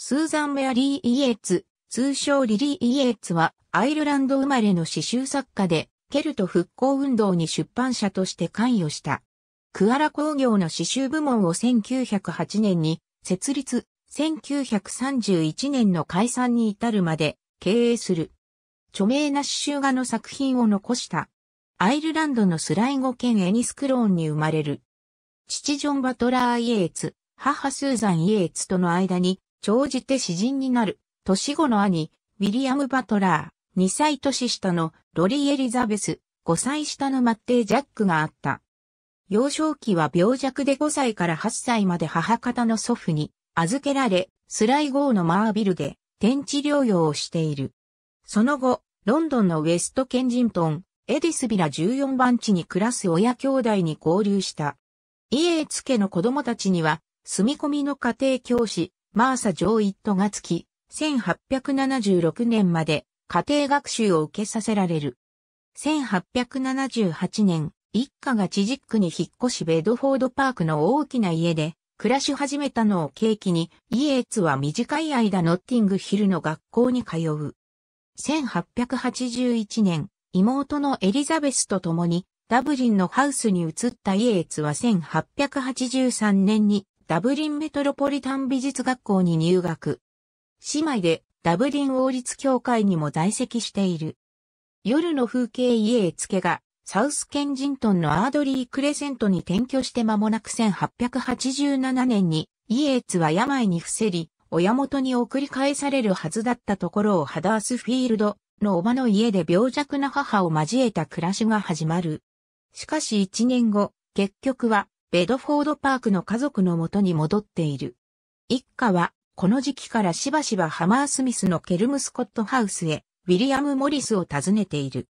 スーザン・メアリー・イエーツ、通称リリー・イエーツは、アイルランド生まれの詩集作家で、ケルト復興運動に出版社として関与した。クアラ工業の詩集部門を1908年に設立、1931年の解散に至るまで経営する。著名な詩集画の作品を残した。アイルランドのスライゴ県エニスクローンに生まれる。父ジョン・バトラー・イエーツ、母スーザン・イエーツとの間に長じて詩人になる、年後の兄、ウィリアム・バトラー、2歳年下のロリー・エリザベス、5歳下のマッテイ・ジャックがあった。幼少期は病弱で5歳から8歳まで母方の祖父に預けられ、スライゴーのマービルで天地療養をしている。その後、ロンドンのウェストケンジントン、エディスビラ14番地に暮らす親兄弟に合流した。家へーけの子供たちには、住み込みの家庭教師、マーサ・ジョーイットがつき、1876年まで家庭学習を受けさせられる。1878年、一家がジックに引っ越しベッドフォードパークの大きな家で暮らし始めたのを契機に、イエーツは短い間ノッティングヒルの学校に通う。1881年、妹のエリザベスと共にダブリンのハウスに移ったイエーツは1883年にダブリンメトロポリタン美術学校に入学。姉妹でダブリン王立協会にも在籍している。夜の風景家へ付けが、サウスケンジントンのアードリー・クレセントに転居して間もなく1887年に、イエーツは病に伏せり、親元に送り返されるはずだったところをハダースフィールドのおばの家で病弱な母を交えた暮らしが始まる。しかし1年後、結局はベドフォードパークの家族のもとに戻っている。一家は、この時期からしばしばハマースミスのケルムスコットハウスへ、ウィリアム・モリスを訪ねている。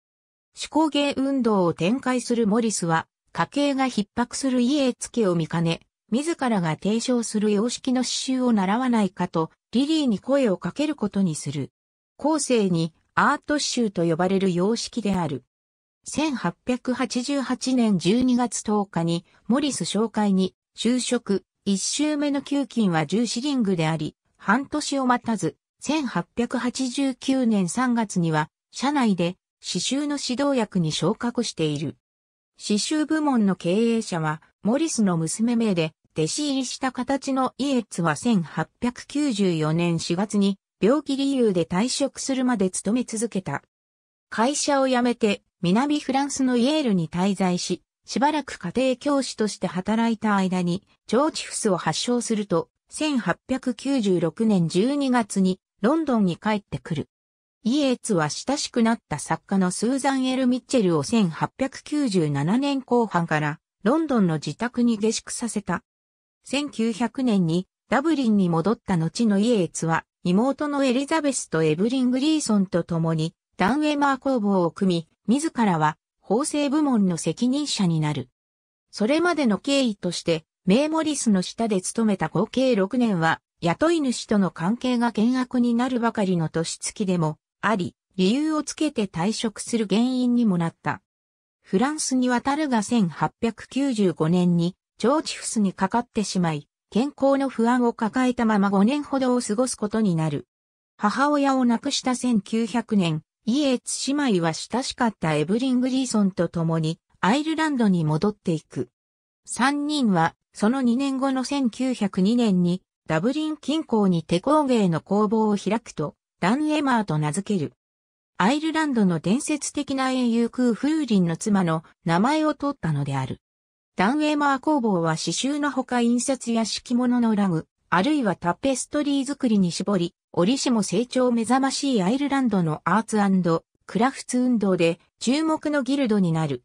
手工芸運動を展開するモリスは、家計が逼迫する家付けを見かね、自らが提唱する様式の刺繍を習わないかと、リリーに声をかけることにする。後世にアート刺繍と呼ばれる様式である。1888年12月10日にモリス商会に就職、一周目の給金は10シリングであり、半年を待たず、1889年3月には、社内で刺繍の指導役に昇格している。刺繍部門の経営者は、モリスの娘名で、弟子入りした形のイエッツは1894年4月に、病気理由で退職するまで勤め続けた。会社を辞めて、南フランスのイエールに滞在し、しばらく家庭教師として働いた間に、腸チフスを発症すると、1896年12月にロンドンに帰ってくる。イエーツは親しくなった作家のスーザン・エル・ミッチェルを1897年後半からロンドンの自宅に下宿させた。1900年にダブリンに戻った後のイエーツは妹のエリザベスとエブリン・グリーソンと共にダンウェマー工房を組み、自らは法制部門の責任者になる。それまでの経緯として、メイ・モリスの下で勤めた合計6年は、雇い主との関係が険悪になるばかりの年月でもあり、理由をつけて退職する原因にもなった。フランスに渡るが1895年に、ーチフスにかかってしまい、健康の不安を抱えたまま5年ほどを過ごすことになる。母親を亡くした1900年、イエツ姉妹は親しかったエブリングリーソンと共にアイルランドに戻っていく。三人はその2年後の1902年にダブリン近郊に手工芸の工房を開くとダン・エマーと名付ける。アイルランドの伝説的な英雄空風林の妻の名前を取ったのである。ダン・エマー工房は刺繍のほか印刷や敷物のラグ、あるいはタペストリー作りに絞り、折しも成長目覚ましいアイルランドのアーツクラフツ運動で注目のギルドになる。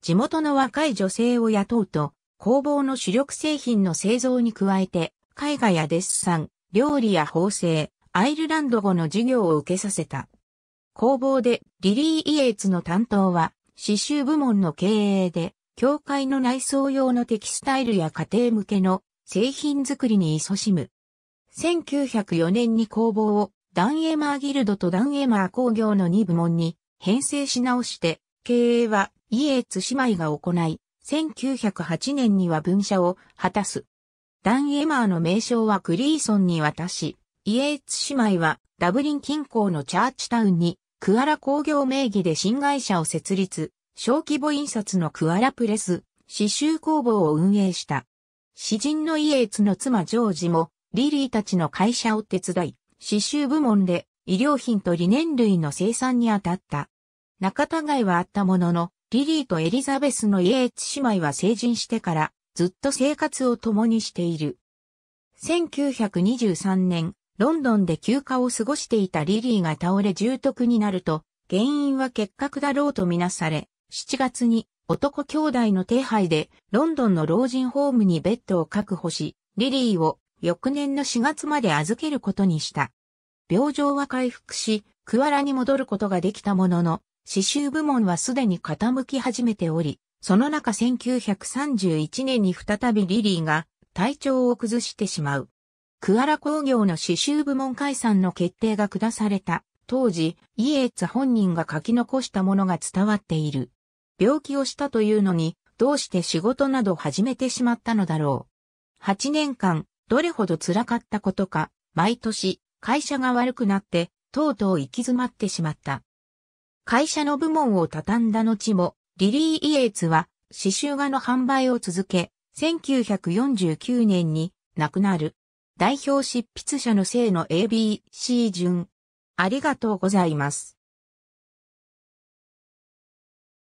地元の若い女性を雇うと、工房の主力製品の製造に加えて、絵画やデッサン、料理や縫製、アイルランド語の授業を受けさせた。工房でリリー・イエーツの担当は、刺繍部門の経営で、教会の内装用のテキスタイルや家庭向けの製品作りに勤しむ。1904年に工房をダンエマーギルドとダンエマー工業の2部門に編成し直して、経営はイエーツ姉妹が行い、1908年には分社を果たす。ダンエマーの名称はグリーソンに渡し、イエーツ姉妹はダブリン近郊のチャーチタウンにクアラ工業名義で新会社を設立、小規模印刷のクアラプレス、刺繍工房を運営した。詩人のイエーツの妻ジョージもリリーたちの会社を手伝い、刺繍部門で医療品とリネン類の生産に当たった。仲違いはあったものの、リリーとエリザベスのイエーツ姉妹は成人してからずっと生活を共にしている。1923年、ロンドンで休暇を過ごしていたリリーが倒れ重篤になると、原因は結核だろうとみなされ、7月に男兄弟の手配でロンドンの老人ホームにベッドを確保し、リリーを翌年の4月まで預けることにした。病状は回復し、クワラに戻ることができたものの、刺繍部門はすでに傾き始めており、その中1931年に再びリリーが体調を崩してしまう。クワラ工業の刺繍部門解散の決定が下された。当時、イエーツ本人が書き残したものが伝わっている。病気をしたというのに、どうして仕事など始めてしまったのだろう。8年間、どれほど辛かったことか、毎年、会社が悪くなって、とうとう行き詰まってしまった。会社の部門を畳んだ後も、リリー・イエーツは、刺繍画の販売を続け、1949年に亡くなる。代表執筆者の生の ABC 順。ありがとうございます。